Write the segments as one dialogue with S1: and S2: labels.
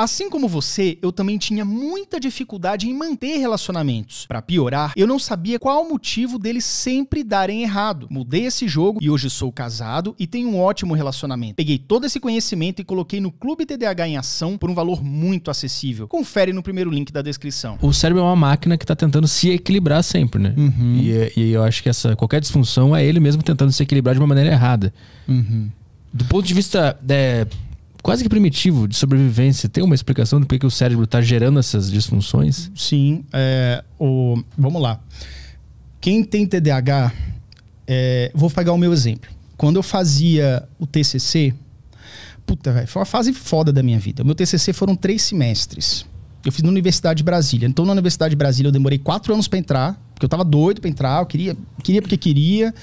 S1: Assim como você, eu também tinha muita dificuldade em manter relacionamentos. Para piorar, eu não sabia qual o motivo deles sempre darem errado. Mudei esse jogo e hoje sou casado e tenho um ótimo relacionamento. Peguei todo esse conhecimento e coloquei no Clube TDAH em ação por um valor muito acessível. Confere no primeiro link da descrição. O cérebro é uma máquina que está tentando se equilibrar sempre, né? Uhum. E, e, eu acho que essa qualquer disfunção é ele mesmo tentando se equilibrar de uma maneira errada. Uhum. Do ponto de vista é, quase que primitivo de sobrevivência tem uma explicação do porquê que o cérebro está gerando essas disfunções? Sim. É, o, vamos lá. Quem tem TDAH, é, vou pegar o meu exemplo. Quando eu fazia o TCC, puta, foi uma fase foda da minha vida. O meu TCC foram três semestres. Eu fiz na Universidade de Brasília. Então, na Universidade de Brasília, eu demorei quatro anos para entrar, porque eu tava doido para entrar, eu queria, queria porque queria.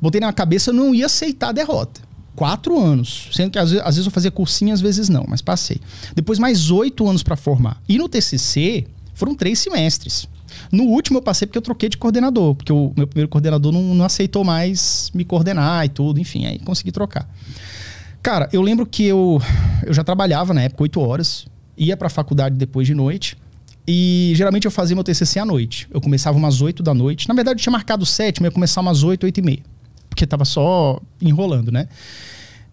S1: Botei na minha cabeça, eu não ia aceitar a derrota quatro anos, sendo que às vezes, às vezes, eu fazia cursinho, às vezes não, mas passei. Depois mais oito anos para formar. E no TCC foram três semestres. No último eu passei porque eu troquei de coordenador, porque o meu primeiro coordenador não, não aceitou mais me coordenar e tudo, enfim, aí consegui trocar. Cara, eu lembro que eu, eu já trabalhava na época oito horas, ia para a faculdade depois de noite, e geralmente eu fazia meu TCC à noite. Eu começava umas 8 da noite. Na verdade, eu tinha marcado 7, mas ia começar umas 8, 8 e meia porque tava só enrolando, né?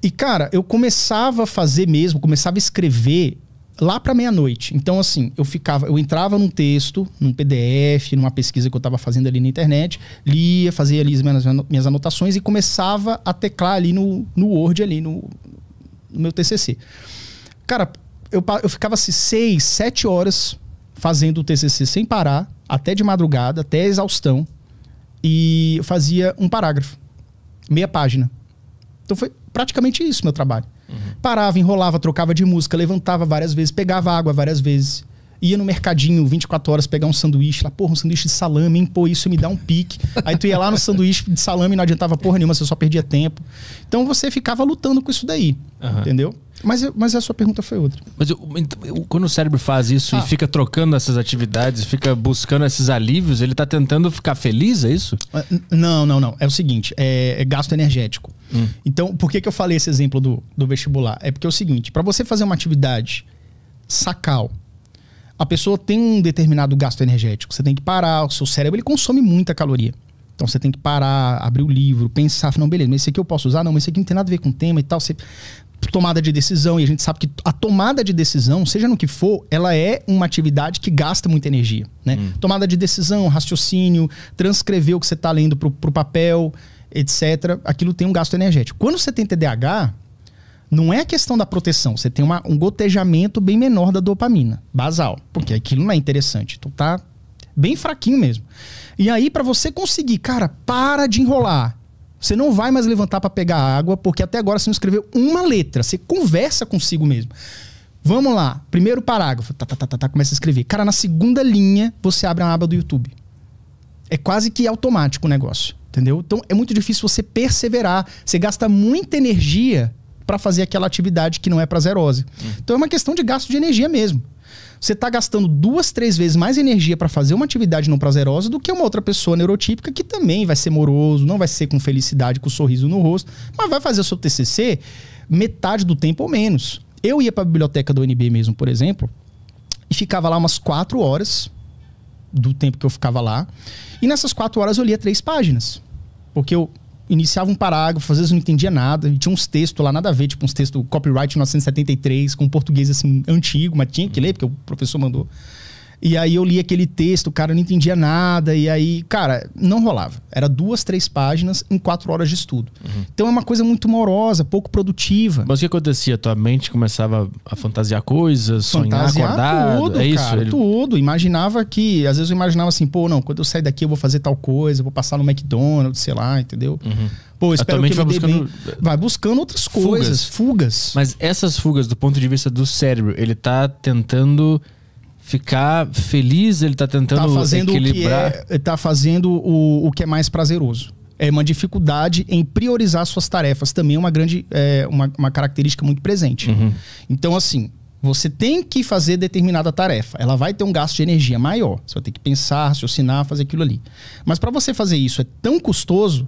S1: E, cara, eu começava a fazer mesmo, começava a escrever lá para meia-noite. Então, assim, eu ficava, eu entrava num texto, num PDF, numa pesquisa que eu estava fazendo ali na internet, lia, fazia ali as minhas, minhas anotações e começava a teclar ali no, no Word, ali no, no meu TCC. Cara, eu, eu ficava assim, seis, sete horas fazendo o TCC sem parar, até de madrugada, até exaustão, e eu fazia um parágrafo meia página. Então foi praticamente isso meu trabalho. Uhum. Parava, enrolava, trocava de música, levantava várias vezes, pegava água várias vezes ia no mercadinho 24 horas pegar um sanduíche lá, porra, um sanduíche de salame, hein? Pô, isso me dá um pique. Aí tu ia lá no sanduíche de salame e não adiantava porra nenhuma, você só perdia tempo. Então você ficava lutando com isso daí, uhum. entendeu? Mas, mas a sua pergunta foi outra. Mas eu, eu, quando o cérebro faz isso ah. e fica trocando essas atividades, fica buscando esses alívios, ele tá tentando ficar feliz, é isso? Ah, não, não, não. É o seguinte, é, é gasto energético. Hum. Então, por que, que eu falei esse exemplo do, do vestibular? É porque é o seguinte, para você fazer uma atividade sacal, a pessoa tem um determinado gasto energético. Você tem que parar, o seu cérebro ele consome muita caloria. Então você tem que parar, abrir o livro, pensar, não, beleza, mas esse aqui eu posso usar, não, mas esse aqui não tem nada a ver com o tema e tal. Você... Tomada de decisão, e a gente sabe que a tomada de decisão, seja no que for, ela é uma atividade que gasta muita energia. Né? Hum. Tomada de decisão, raciocínio, transcrever o que você está lendo para o papel, etc. Aquilo tem um gasto energético. Quando você tem TDAH, não é a questão da proteção. Você tem uma, um gotejamento bem menor da dopamina basal, porque aquilo não é interessante. Tu então tá bem fraquinho mesmo. E aí, para você conseguir, cara, para de enrolar. Você não vai mais levantar para pegar água, porque até agora você não escreveu uma letra. Você conversa consigo mesmo. Vamos lá, primeiro parágrafo, tá, tá, tá, tá, tá, começa a escrever. Cara, na segunda linha você abre a aba do YouTube. É quase que automático o negócio, entendeu? Então é muito difícil você perseverar. Você gasta muita energia para fazer aquela atividade que não é prazerosa, Então é uma questão de gasto de energia mesmo. Você está gastando duas, três vezes mais energia para fazer uma atividade não prazerosa do que uma outra pessoa neurotípica que também vai ser moroso, não vai ser com felicidade, com um sorriso no rosto, mas vai fazer o seu TCC metade do tempo ou menos. Eu ia para a biblioteca do UNB mesmo, por exemplo, e ficava lá umas quatro horas do tempo que eu ficava lá. E nessas quatro horas eu lia três páginas, porque eu iniciava um parágrafo, às vezes eu não entendia nada, e tinha uns textos lá, nada a ver, tipo uns textos copyright 1973, com português assim antigo, mas tinha que ler, porque o professor mandou. E aí eu li aquele texto, cara, eu não entendia nada. E aí, cara, não rolava. Era duas, três páginas em quatro horas de estudo. Uhum. Então é uma coisa muito morosa, pouco produtiva. Mas o que acontecia? Tua mente começava a fantasiar coisas, fantasiar sonhar acordado? Tudo, é isso? Cara, Ele... Tudo. Imaginava que... Às vezes eu imaginava assim, pô, não, quando eu sair daqui eu vou fazer tal coisa, vou passar no McDonald's, sei lá, entendeu? Uhum. Pô, espero que vai buscando... vai buscando outras fugas. coisas, fugas. Mas essas fugas, do ponto de vista do cérebro, ele tá tentando ficar feliz, ele está tentando tá fazendo equilibrar. O é, tá fazendo o, o que é mais prazeroso. É uma dificuldade em priorizar suas tarefas, também é uma grande, é, uma, uma característica muito presente. Uhum. Então, assim, você tem que fazer determinada tarefa. Ela vai ter um gasto de energia maior. Você vai ter que pensar, raciocinar, fazer aquilo ali. Mas para você fazer isso é tão custoso,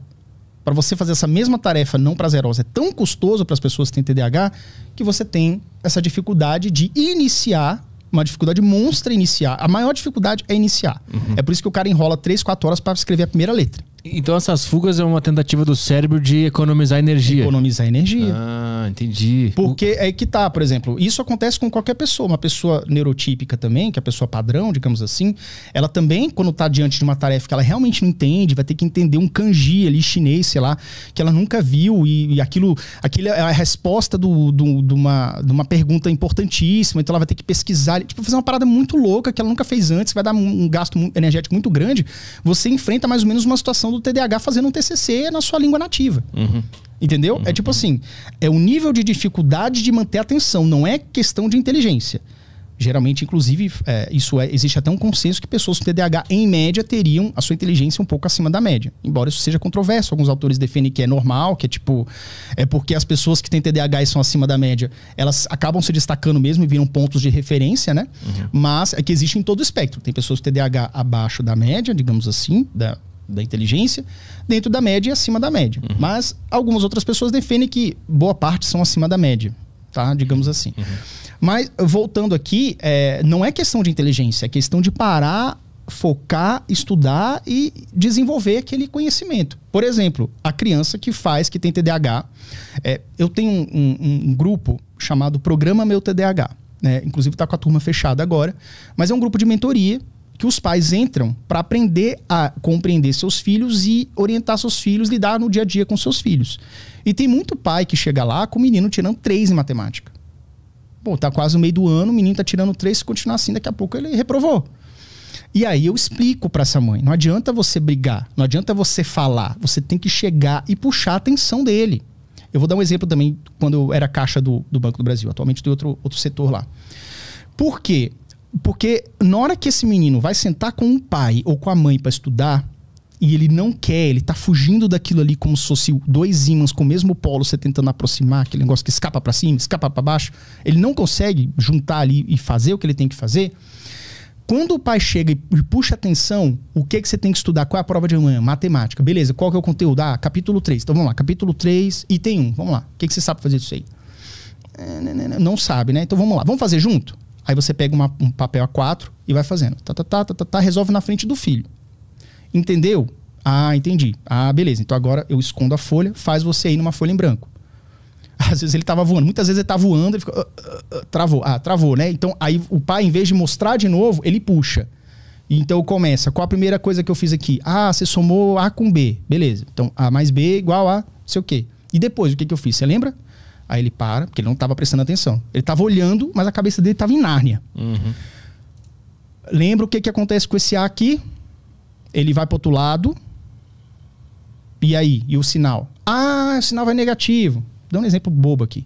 S1: para você fazer essa mesma tarefa não prazerosa é tão custoso para as pessoas que têm TDAH, que você tem essa dificuldade de iniciar uma dificuldade monstra iniciar. A maior dificuldade é iniciar. Uhum. É por isso que o cara enrola 3, 4 horas para escrever a primeira letra. Então essas fugas é uma tentativa do cérebro de economizar energia. Economizar energia. Ah, entendi. Porque é que tá, por exemplo, isso acontece com qualquer pessoa, uma pessoa neurotípica também, que é a pessoa padrão, digamos assim, ela também quando tá diante de uma tarefa que ela realmente não entende, vai ter que entender um kanji ali chinês, sei lá, que ela nunca viu e, e aquilo, aquilo é a resposta do, do, de, uma, de uma pergunta importantíssima, então ela vai ter que pesquisar, tipo, fazer uma parada muito louca que ela nunca fez antes, vai dar um gasto energético muito grande. Você enfrenta mais ou menos uma situação do TDAH fazendo um TCC na sua língua nativa. Uhum. Entendeu? Uhum. É tipo assim, é o nível de dificuldade de manter a atenção, não é questão de inteligência. Geralmente, inclusive, é, isso é, existe até um consenso que pessoas com TDAH, em média, teriam a sua inteligência um pouco acima da média. Embora isso seja controverso, alguns autores defendem que é normal, que é tipo, é porque as pessoas que têm TDAH e são acima da média, elas acabam se destacando mesmo e viram pontos de referência, né? Uhum. Mas é que existe em todo o espectro. Tem pessoas com TDAH abaixo da média, digamos assim, da, da inteligência, dentro da média e acima da média. Uhum. Mas algumas outras pessoas defendem que boa parte são acima da média, tá? Digamos assim. Uhum. Mas, voltando aqui, é, não é questão de inteligência, é questão de parar, focar, estudar e desenvolver aquele conhecimento. Por exemplo, a criança que faz, que tem TDAH. É, eu tenho um, um, um grupo chamado Programa Meu TDAH. Né? Inclusive está com a turma fechada agora, mas é um grupo de mentoria que os pais entram para aprender a compreender seus filhos e orientar seus filhos, lidar no dia a dia com seus filhos. E tem muito pai que chega lá com o menino tirando três em matemática. Pô, tá quase no meio do ano, o menino tá tirando três, se continuar assim, daqui a pouco ele reprovou. E aí eu explico para essa mãe, não adianta você brigar, não adianta você falar, você tem que chegar e puxar a atenção dele. Eu vou dar um exemplo também quando eu era caixa do, do Banco do Brasil, atualmente tem outro, outro setor lá. Por quê? Porque na hora que esse menino vai sentar com o pai ou com a mãe para estudar, e ele não quer, ele tá fugindo daquilo ali como se fosse dois ímãs com o mesmo polo, você tentando aproximar, aquele negócio que escapa para cima, escapa para baixo, ele não consegue juntar ali e fazer o que ele tem que fazer. Quando o pai chega e puxa atenção, o que que você tem que estudar? Qual é a prova de amanhã? Matemática. Beleza, qual que é o conteúdo? Ah, capítulo 3. Então vamos lá, capítulo 3, item 1. Vamos lá. O que que você sabe fazer disso aí? É, né, né, né, não sabe, né? Então vamos lá. Vamos fazer junto? Aí você pega uma, um papel A4 e vai fazendo. Tá, tá, tá, tá, tá, tá, resolve na frente do filho. Entendeu? Ah, entendi. Ah, beleza. Então agora eu escondo a folha, faz você ir numa folha em branco. Às vezes ele tava voando, muitas vezes ele tá voando, e fica, uh, uh, uh, travou, ah, travou, né? Então aí o pai, em vez de mostrar de novo, ele puxa. Então começa. Qual a primeira coisa que eu fiz aqui? Ah, você somou A com B. Beleza. Então A mais B igual a não sei o quê. E depois, o que, que eu fiz? Você lembra? Aí ele para, porque ele não estava prestando atenção. Ele estava olhando, mas a cabeça dele estava em Nárnia. Uhum. Lembra o que, que acontece com esse A aqui? Ele vai para outro lado. E aí? E o sinal? Ah, o sinal vai negativo. Dá um exemplo bobo aqui.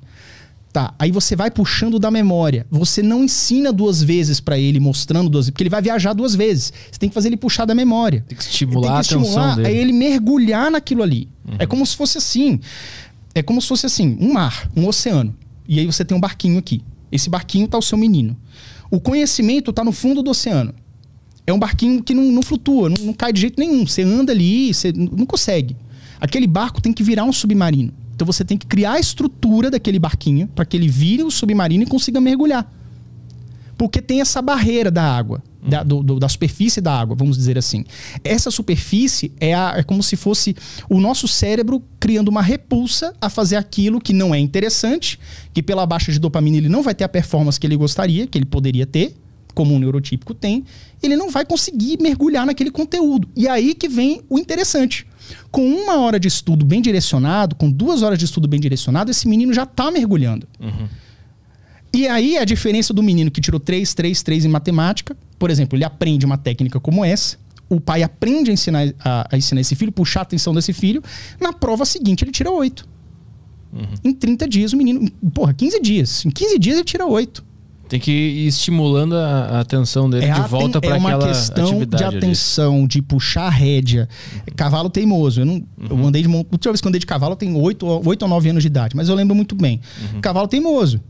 S1: Tá, aí você vai puxando da memória. Você não ensina duas vezes para ele, mostrando duas vezes, porque ele vai viajar duas vezes. Você tem que fazer ele puxar da memória. Tem que estimular, tem que estimular a atenção dele. É ele mergulhar naquilo ali. Uhum. É como se fosse assim é como se fosse assim, um mar, um oceano. E aí você tem um barquinho aqui. Esse barquinho está o seu menino. O conhecimento está no fundo do oceano. É um barquinho que não, não flutua, não, não, cai de jeito nenhum. Você anda ali, você não consegue. Aquele barco tem que virar um submarino. Então você tem que criar a estrutura daquele barquinho para que ele vire um submarino e consiga mergulhar. Porque tem essa barreira da água da, do, do, da superfície da água, vamos dizer assim. Essa superfície é, a, é como se fosse o nosso cérebro criando uma repulsa a fazer aquilo que não é interessante, que pela baixa de dopamina ele não vai ter a performance que ele gostaria, que ele poderia ter, como um neurotípico tem, ele não vai conseguir mergulhar naquele conteúdo. E aí que vem o interessante. Com uma hora de estudo bem direcionado, com duas horas de estudo bem direcionado, esse menino já está mergulhando. Uhum. E aí a diferença do menino que tirou 3, 3, 3 em matemática por exemplo, ele aprende uma técnica como essa, o pai aprende a ensinar, a, a ensinar esse filho, puxar a atenção desse filho, na prova seguinte ele tira oito. Uhum. Em 30 dias o menino. Porra, 15 dias. Em 15 dias ele tira oito. Tem que ir estimulando a, atenção dele é de volta para é aquela atividade. É uma questão de atenção, ali. de puxar a rédea. É cavalo teimoso. Eu, não, uhum. eu andei de... Última vez que eu andei de cavalo, eu tenho 8, 8 ou 9 anos de idade, mas eu lembro muito bem. Uhum. Cavalo teimoso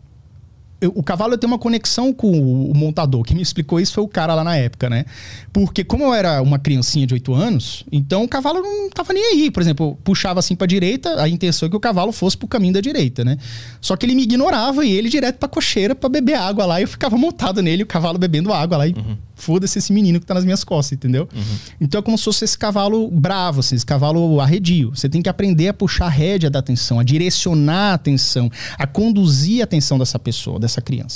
S1: o cavalo tem uma conexão com o, montador. Quem me explicou isso foi o cara lá na época, né? Porque como eu era uma criancinha de 8 anos, então o cavalo não tava nem aí. Por exemplo, puxava assim pra direita, a intenção é que o cavalo fosse pro caminho da direita, né? Só que ele me ignorava e ele direto pra cocheira pra beber água lá. E eu ficava montado nele, o cavalo bebendo água lá e... Uhum foda-se esse menino que tá nas minhas costas, entendeu? Uhum. Então é como se fosse esse cavalo bravo, assim, esse cavalo arredio. Você tem que aprender a puxar a rédea da atenção, a direcionar a atenção, a conduzir a atenção dessa pessoa, dessa criança.